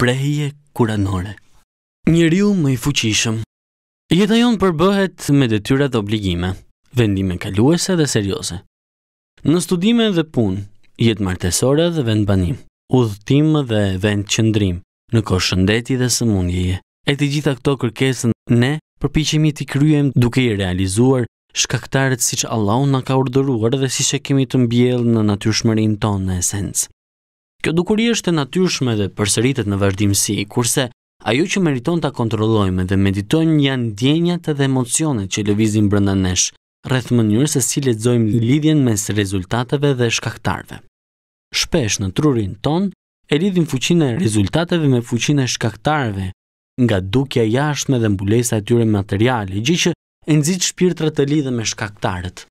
preje kuranore. Njeriu më i fuqishëm Jeta jonë përbëhet me detyra dhe obligime, vendime kaluese dhe serioze. Në studime dhe punë, jetë martesore dhe vend banim, udhëtim dhe vend qëndrim, në kohë shëndeti dhe sëmundjeje. E të gjitha këto kërkesën ne përpiqemi të kryem duke i realizuar shkaktarët si që Allah unë nga ka urdëruar dhe si që kemi të mbjell në natyrshmërin tonë në esencë. Kjo dukuri është e natyrshme dhe përsëritet në vazhdimsi, kurse ajo që meriton ta kontrollojmë dhe meditojmë janë ndjenjat dhe emocionet që lëvizin brenda nesh, rreth mënyrës se si lexojmë lidhjen mes rezultateve dhe shkaktarëve. Shpesh në trurin ton e lidhim fuqinë e rezultateve me fuqinë e shkaktarëve, nga dukja jashtme dhe mbulesa e tyre materiale, gjë që e nxit shpirtrat të lidhen me shkaktarët.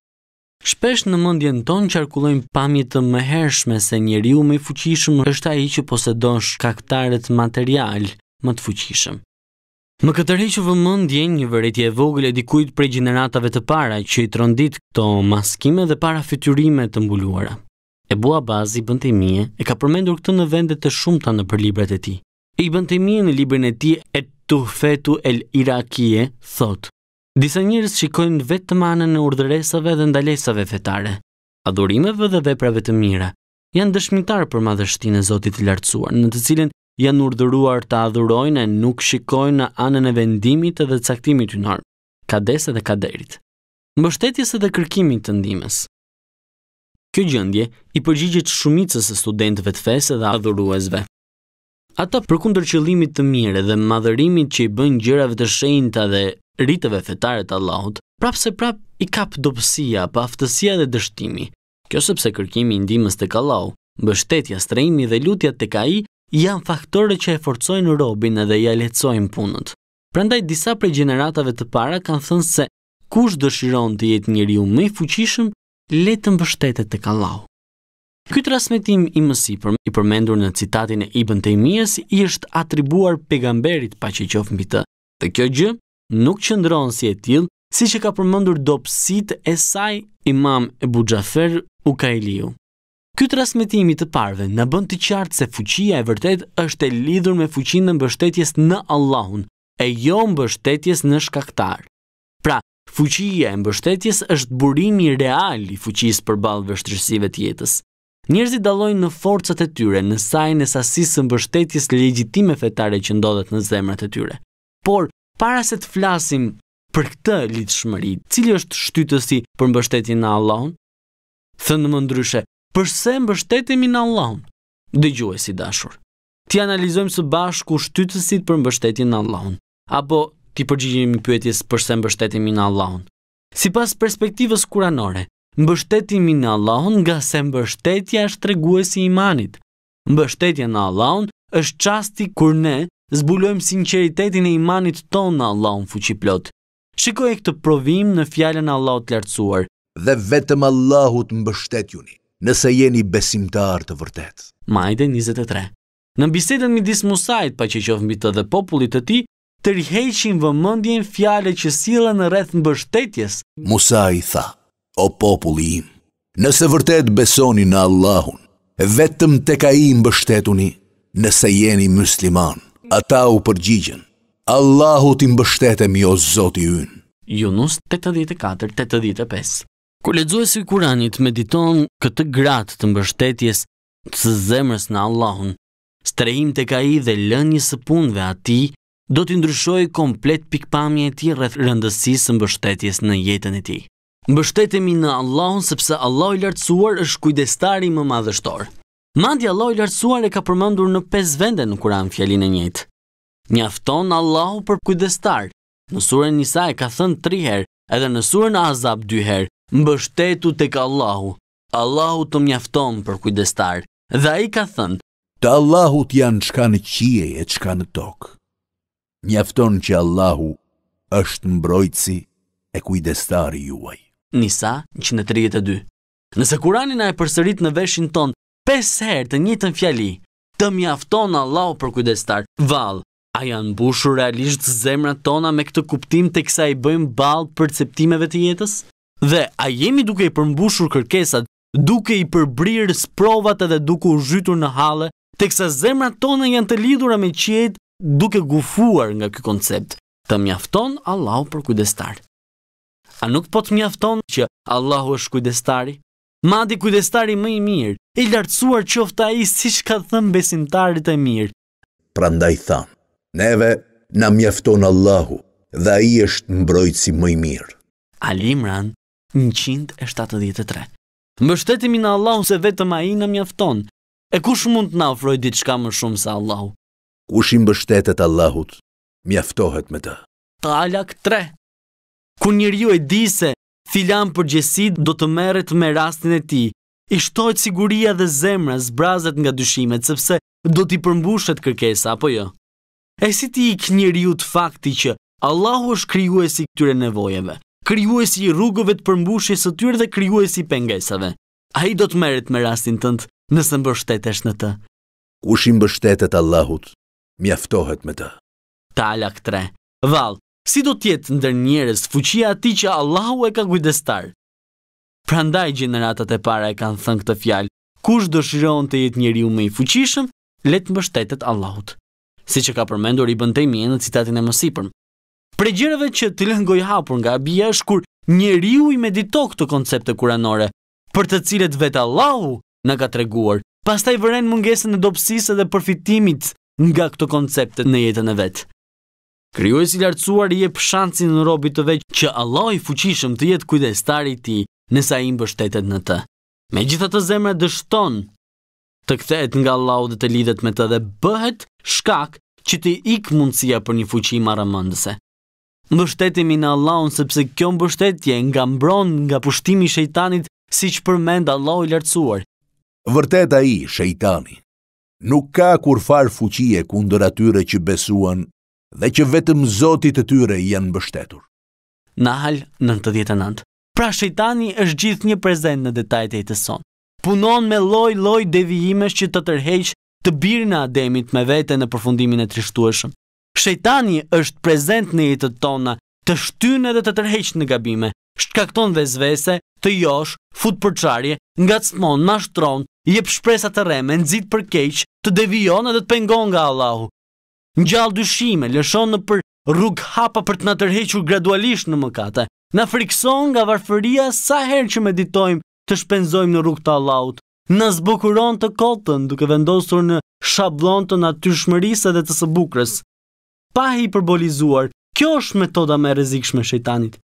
Shpesh në mëndjen ton qarkullojnë pamjet të më hershme se njeri u me fuqishëm është a i që posedon shkaktaret material më të fuqishëm. Më këtër heqë vë mëndje një vëretje e vogël e dikujt prej gjeneratave të para që i trondit këto maskime dhe para fytyrime të mbuluara. E bua bazi i mije e ka përmendur këtë në vendet të shumë të në për libret e ti. E i bënte mije në librin e ti e të fetu el irakie thotë. Disa njërës shikojnë vetë të manën e urdëresave dhe ndalesave fetare, adhurimeve dhe veprave të mira, janë dëshmitarë për madhështin e Zotit lartësuar, në të cilin janë urdëruar të adhurojnë e nuk shikojnë në anën e vendimit dhe caktimit të nërë, kadese dhe kaderit, mbështetjes dhe kërkimit të ndimes. Kjo gjëndje i përgjigjit shumicës e studentëve të fese dhe adhuruesve. Ata përkundër qëllimit të mire dhe madhërimit që i bën gjërave të shenjta dhe rritëve fetare të Allahut, prap se prap i kap dobësia, pa aftësia dhe dështimi. Kjo sepse kërkimi i ndimës të kalau, bështetja, strejmi dhe lutja të ka i, janë faktore që e forcojnë robin edhe i lecojnë punët. Prandaj disa prej generatave të para kanë thënë se kush dëshiron të jetë njëri ju me i fuqishëm, letën bështetet të kalau. Ky transmetim i mësipër, i përmendur në citatin e Ibn Taymiyyah, i është atribuar pejgamberit paqë qof mbi të. Dhe kjo gjë nuk qëndron si e tillë, si që ka përmëndur dopsit e saj imam e Bujafer u ka i liu. Ky transmitimi të parve në bënd të qartë se fuqia e vërtet është e lidhur me fuqinë në mbështetjes në Allahun, e jo mbështetjes në shkaktar. Pra, fuqia e mbështetjes është burimi real i fuqisë për balë vështërësive tjetës. Njerëzit dalojnë në forcat e tyre në sajnë e sasisë mbështetjes legjitime fetare që ndodhet në zemrat e tyre. Por, para se të flasim për këtë lidhshmëri, cili është shtytësi për mbështetjen në Allahun? Thënë më ndryshe, përse mbështetemi në Allahun? Dëgjuesi dashur, ti analizojmë së bashku shtytësit për mbështetjen në Allahun, apo ti përgjigjemi pyetjes përse mbështetemi në Allahun? Sipas perspektivës kuranore, mbështetimi në Allahun nga se mbështetja është treguesi i imanit. Mbështetja në Allahun është çasti kur ne zbulojmë sinceritetin e imanit tonë në Allah fuqiplot. Shikoj e këtë provim në fjallën Allah të lartësuar. Dhe vetëm Allahut më bështetjuni, nëse jeni besimtar të vërtet. Majde 23 Në bisedën mi disë musajt pa që që fëmbi të dhe popullit të ti, të rheqin vëmëndjen fjale që sila në rreth në bështetjes. Musaj tha, o populli im, nëse vërtet besoni në Allahun, vetëm te ka i bështetuni nëse jeni musliman. Ata u përgjigjen, Allahu ti mbështetemi o Zoti ynë. Junus 84-85 Ku ledzues i kuranit mediton këtë gratë të mbështetjes të zemrës në Allahun, strehim të ka i dhe lënjë së dhe ati, do t'i ndryshoj komplet pikpamje e ti rrëth rëndësisë së mbështetjes në jetën e ti. Mbështetemi në Allahun sepse Allah i lartësuar është kujdestari më madhështorë. Mandja Allahu i lartësuar e ka përmendur në 5 vende në Kur'an fjalinë e njëjtë. Njafton Allahu për kujdestar. Në surën Nisa e ka thënë 3 herë, edhe në surën Azab 2 herë, mbështetu tek Allahu. Allahu të mjafton për kujdestar. Dhe ai ka thënë: "Të Allahut janë çka në qiej e çka në tokë." Mjafton që Allahu është mbrojtësi e kujdestari juaj. Nisa 132. Nëse Kurani na e përsërit në veshin tonë, 5 herë të njëjtën fjali. Të mjafton Allahu për kujdestar. Vall, a janë mbushur realisht zemrat tona me këtë kuptim të kësa i bëjmë ball perceptimeve të jetës? Dhe a jemi duke i përmbushur kërkesat, duke i përbrirë sprovat edhe duke u zhytur në halle, të kësa zemrat tona janë të lidhura me qjetë duke gufuar nga këtë koncept. Të mjafton Allahu për kujdestar. A nuk po të mjafton që Allahu është kujdestari? Madi kujdestari më i mirë, i lartësuar qofta i si shka ka thëmë besimtarit e mirë. Pra ndaj thamë, neve na mjafton Allahu dhe i është mbrojtësi më i mirë. Alimran 173 Mbështetimi në Allahu se vetëm a i në mjafton, e kush mund të na ditë shka më shumë se Allahu? Kush i mbështetet Allahut, mjaftohet me të. Talak 3 ku njëri ju e di se filan për gjesit do të meret me rastin e ti, i shtojt siguria dhe zemra zbrazet nga dyshimet, sepse do t'i përmbushet kërkesa, apo jo? E si ti i kënjë të fakti që Allahu është kryu e si këtyre nevojeve, kryu e si rrugëve të përmbushjes së tyre dhe kryu e si pengesave. A i do të meret me rastin tëndë nësë në bështetesh në të. Ushim bështetet Allahut, mjaftohet me të. Talak 3 val. Si do tjetë ndër njerës fuqia ati që Allahu e ka kujdestar? Prandaj gjeneratat e para e kanë thënë këtë fjalë, kush dëshiron të jetë njeri me i fuqishëm, letë mbështetet Allahut. Si që ka përmendur i bëntej në citatin e mësipërm. Pre gjereve që të lëngoj hapur nga abia është kur njeri i medito këtë koncepte kuranore, për të cilet vetë Allahu në ka treguar, pastaj vëren mungesën e dopsisë dhe përfitimit nga këto koncepte në jetën e vetë. Kryojës i lartësuar i e përshancin në robit të veç që Allah i fuqishëm të jetë kujdestari ti nësa im bështetet në të. Me gjitha të zemre dështon të kthejt nga Allah dhe të lidhet me të dhe bëhet shkak që të ikë mundësia për një fuqi rëmëndëse. Më në Allah unë sepse kjo mbështetje bështetje nga mbron nga pushtimi i si që përmend Allah i lartësuar. Vërteta i, shejtani, nuk ka kurfar fuqie kundër atyre që besuan dhe që vetëm zotit të tyre janë bështetur. Nahal 99 Pra shëjtani është gjithë një prezent në e i të sonë. Punon me loj loj devijimesh që të tërheqë të birë në ademit me vete në përfundimin e trishtueshëm. Shëjtani është prezent në jetët tona të shtyne edhe të tërheqë në gabime, shkakton vezvese, të josh, fut përqarje, nga cëtmon, nashtron, jep shpresat të reme, nëzit për keqë, të devion edhe të pengon nga Allahu, në gjallë dyshime, lëshon në për rrug hapa për të në tërhequr gradualisht në mëkate, në frikson nga varfëria sa herë që meditojmë të shpenzojmë në rrug të Allahut, në zbukuron të kotën duke vendosur në shablon të natyrshmërisë dhe të sëbukrës. Pa hiperbolizuar, kjo është metoda me rezikshme shejtanit.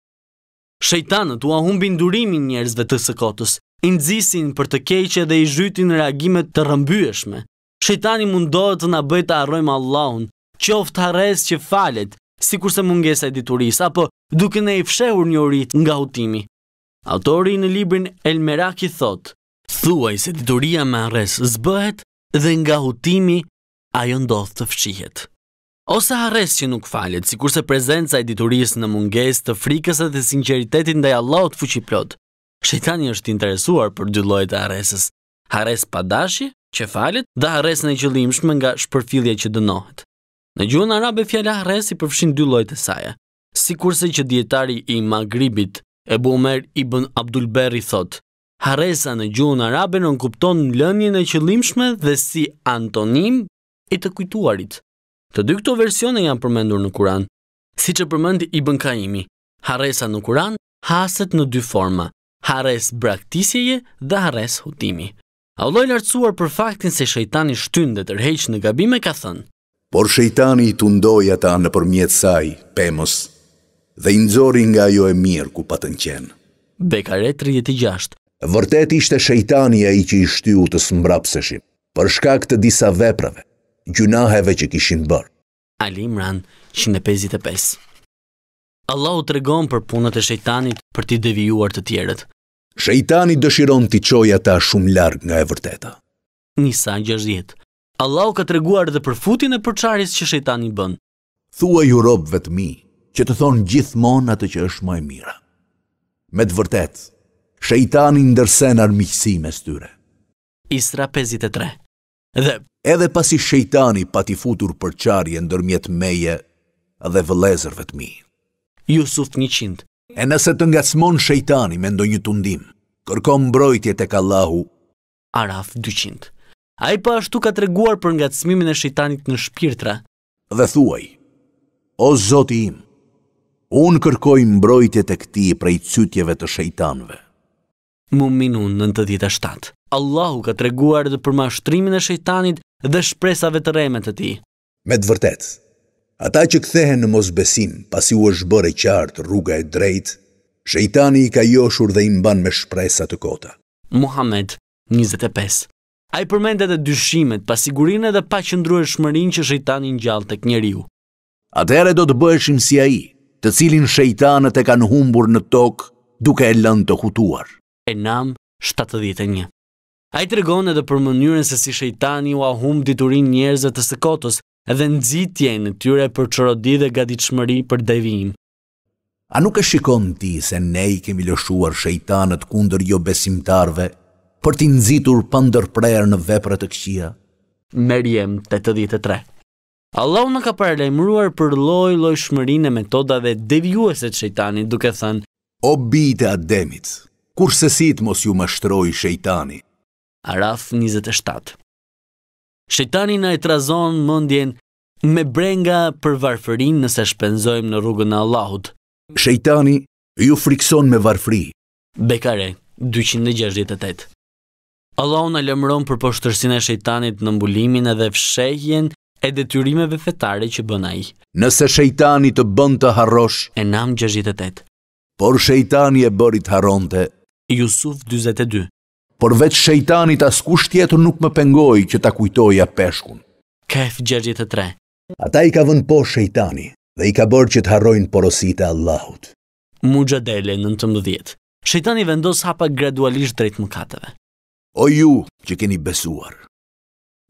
Shejtanët u ahumbin durimin njerëzve të sëkotës, i nxisin për të keqe dhe i zhytin reagimet të rrëmbyeshme. Shejtani mundohet të na bëj të harrojmë Allahun, qoftë harres që falet, sikurse mungesa e diturisë apo duke ne i fshehur një rit nga hutimi. Autori në librin El Meraki thot, "Thuaj se dituria me harres zbëhet dhe nga hutimi ajo ndodh të fshihet." Ose harres që nuk falet, si kurse prezenca e dituris në mungesë të frikës dhe sinqeritetit ndaj Allahut fuqiplot. Shejtani është interesuar për dy llojet e harresës. Harres pa dashi? që falet dhe harresën e qëllimshme nga shpërfillja që dënohet. Në gjuhën arabe fjala harres i përfshin dy llojet e saj. Sikurse që dietari i Magribit e Umer ibn bën Abdulberi thot, harresa në gjuhën arabe nën kupton lënien e qëllimshme dhe si antonim i të kujtuarit. Të dy këto versione janë përmendur në Kur'an. Siç e përmend Ibn Kaimi, harresa në Kur'an haset në dy forma: harres braktisjeje dhe harres hutimi. Allah i lartësuar për faktin se shëjtani shtynë dhe tërheqë në gabime ka thënë, Por shëjtani i të ndojë ata në përmjet saj, pëmës, dhe i nëzori nga jo e mirë ku pa të në qenë. Bekare 36 Vërtet ishte shëjtani e i që i shtyu të sëmbrapseshim, për shkak të disa veprave, gjunaheve që kishin bërë. Imran, 155 Allahu të regon për punët e shejtanit për t'i devijuar të tjerët. Shejtani dëshiron t'i qoj ata shumë larg nga e vërteta. Nisa 60. Allahu ka treguar edhe për futin e përçarjes që shejtani bën. Thuaj ju robëve të mi, që të thon gjithmonë atë që është më e mira. Me të vërtetë, shejtani ndërsen armiqësi mes tyre. Isra 53. Dhe edhe pasi shejtani pati futur përçarje ndërmjet meje dhe vëllezërve të mi. Yusuf E nëse të ngacmon shejtani me ndonjë tundim, kërko mbrojtje të kallahu. Araf 200 A i pa ashtu ka treguar për ngacmimin e shejtanit në shpirtra. Dhe thuaj, o zoti im, unë kërkoj mbrojtje të këti prej cytjeve të shejtanve. Muminun 97 Allahu ka treguar dhe për mashtrimin e shejtanit dhe shpresave të remet të ti. Me të vërtetë, Ata që kthehen në mosbesim, pasi u është bërë qartë rruga e drejtë, shejtani i ka joshur dhe i mban me shpresa të kota. Muhammed 25. Ai përmendet e dyshimet, pasigurinë dhe paqëndrueshmërinë që shejtani ngjall tek njeriu. Atëherë do të bëheshim si ai, të cilin shejtanët e kanë humbur në tokë duke e lënë të hutuar. Enam 71. Ai tregon edhe për mënyrën se si shejtani u ahum diturin njerëzve të së kotës edhe nëzitje në tyre për qërodi dhe gadiqëmëri për devim. A nuk e shikon ti se ne i kemi lëshuar shejtanët kundër jo besimtarve për ti nëzitur pëndër prerë në veprët të këqia? Merjem 83 Allah në ka paralajmruar për loj loj shmërin e metodave devjuese të shejtani duke thënë O bite ademit, kur se sit mos ju mashtroj shejtani? Araf 27 Shejtani na e trazon mendjen me brenga për varfërin nëse shpenzojmë në rrugën e Allahut. Shejtani ju frikson me varfëri. Bekare 268. Allahu na lëmëron për poshtërsinë e shejtanit në mbulimin edhe fshehjen e detyrimeve fetare që bën ai. Nëse shejtani të bën të harrosh, Enam 68. Por shejtani e bëri të harronte. Yusuf 42. Por përveç shejtanit kusht tjetër nuk më pengoi që ta kujtoja peshkun. Kef 63. Ata i ka vënë po shejtani dhe i ka bërë që të harrojnë porositë e Allahut. Mujadele 19. Shejtani vendos hapa gradualisht drejt mëkateve. O ju që keni besuar,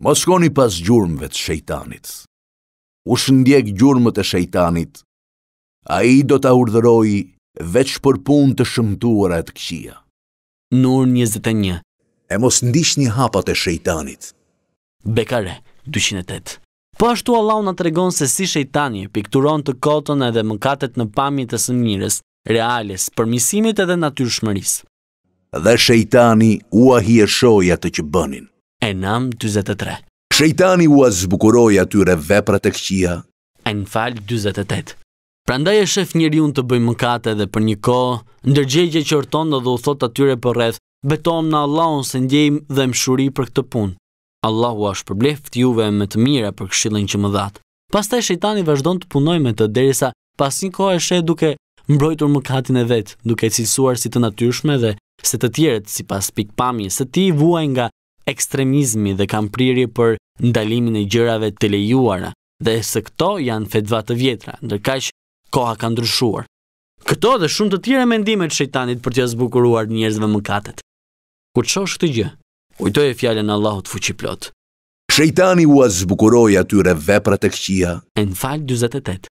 mos shkoni pas gjurmëve të shejtanit. U shëndjek gjurmët e shejtanit, a i do t'a urdhëroj veç për pun të shëmtuar e të këqia nur 21. E mos ndisht një hapat e shejtanit. Bekare, 208. Po ashtu Allah në tregon se si shejtani e pikturon të kotën edhe mëkatet në pamit e së reales, përmisimit edhe natyrë shmëris. Dhe shejtani u ahi e shoja që bënin. E nam 23. Shejtani u a zbukuroja tyre veprat e këqia. E në falë Pra ndaj e shef njëri unë të bëjmë mëkate dhe për një kohë, ndërgjegje që orton dhe u thot atyre për rreth, betohem në Allahun se ndjejmë dhe më shuri për këtë punë. Allahu ashtë për juve me të mira për këshillin që më dhatë. Pas taj shejtani vazhdon të punoj me të derisa pas një kohë e shef duke mbrojtur mëkatin e vetë, duke cilësuar si të natyrshme dhe se të tjeret si pas pikpami, se ti vuaj nga ekstremizmi dhe kam prirje për ndalimin e gjërave të lejuara, dhe se këto janë fetva të vjetra, ndërkaq koha ka ndryshuar. Këto dhe shumë të tjera mendimet shejtanit për t'ja zbukuruar njerëzve mëkatet. Ku çosh shosh këtë gjë, ujtoj e fjallën Allahut fuqiplot. Shejtani u azbukuroj atyre veprat e këqia. Enfal 48. 28.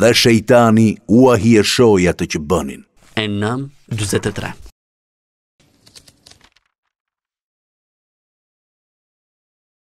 Dhe shejtani u ahieshoj atë që bënin. Enam 43. 23.